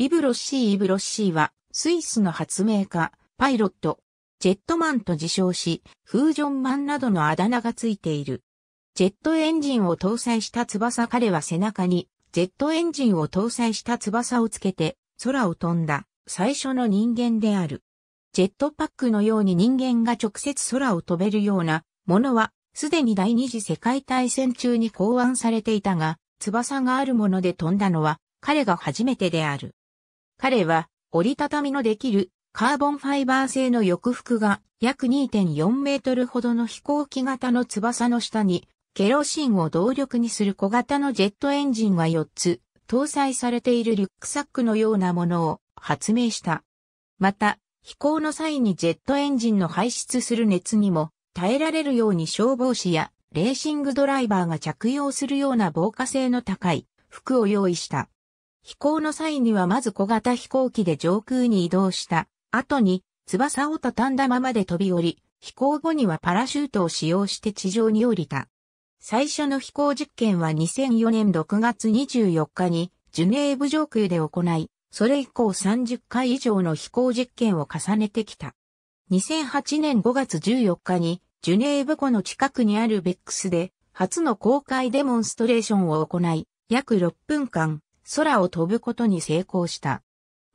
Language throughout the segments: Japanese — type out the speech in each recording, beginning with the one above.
イブロッシー・イブロッシーは、スイスの発明家、パイロット、ジェットマンと自称し、フージョンマンなどのあだ名がついている。ジェットエンジンを搭載した翼彼は背中に、ジェットエンジンを搭載した翼をつけて、空を飛んだ、最初の人間である。ジェットパックのように人間が直接空を飛べるようなものは、すでに第二次世界大戦中に考案されていたが、翼があるもので飛んだのは、彼が初めてである。彼は折りたたみのできるカーボンファイバー製の翼服が約2.4メートルほどの飛行機型の翼の下にケロシンを動力にする小型のジェットエンジンは4つ搭載されているリュックサックのようなものを発明した。また、飛行の際にジェットエンジンの排出する熱にも耐えられるように消防士やレーシングドライバーが着用するような防火性の高い服を用意した。飛行の際にはまず小型飛行機で上空に移動した。後に、翼を畳んだままで飛び降り、飛行後にはパラシュートを使用して地上に降りた。最初の飛行実験は2004年6月24日にジュネーブ上空で行い、それ以降30回以上の飛行実験を重ねてきた。2008年5月14日にジュネーブ湖の近くにあるベックスで初の公開デモンストレーションを行い、約6分間空を飛ぶことに成功した。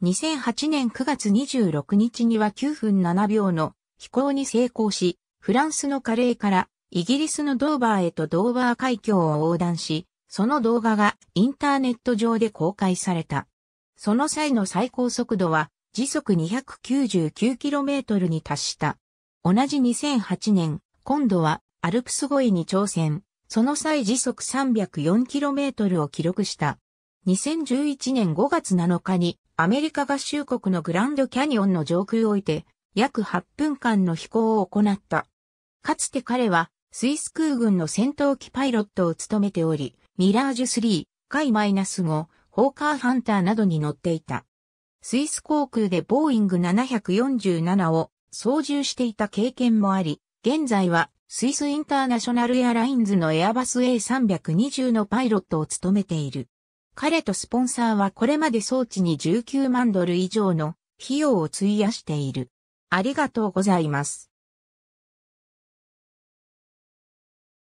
2008年9月26日には9分7秒の飛行に成功し、フランスのカレーからイギリスのドーバーへとドーバー海峡を横断し、その動画がインターネット上で公開された。その際の最高速度は時速 299km に達した。同じ2008年、今度はアルプス越えに挑戦、その際時速 304km を記録した。2011年5月7日にアメリカ合衆国のグランドキャニオンの上空を置いて約8分間の飛行を行った。かつて彼はスイス空軍の戦闘機パイロットを務めており、ミラージュ3、ス -5、ホーカーハンターなどに乗っていた。スイス航空でボーイング747を操縦していた経験もあり、現在はスイスインターナショナルエアラインズのエアバス A320 のパイロットを務めている。彼とスポンサーはこれまで装置に19万ドル以上の費用を費やしている。ありがとうございます。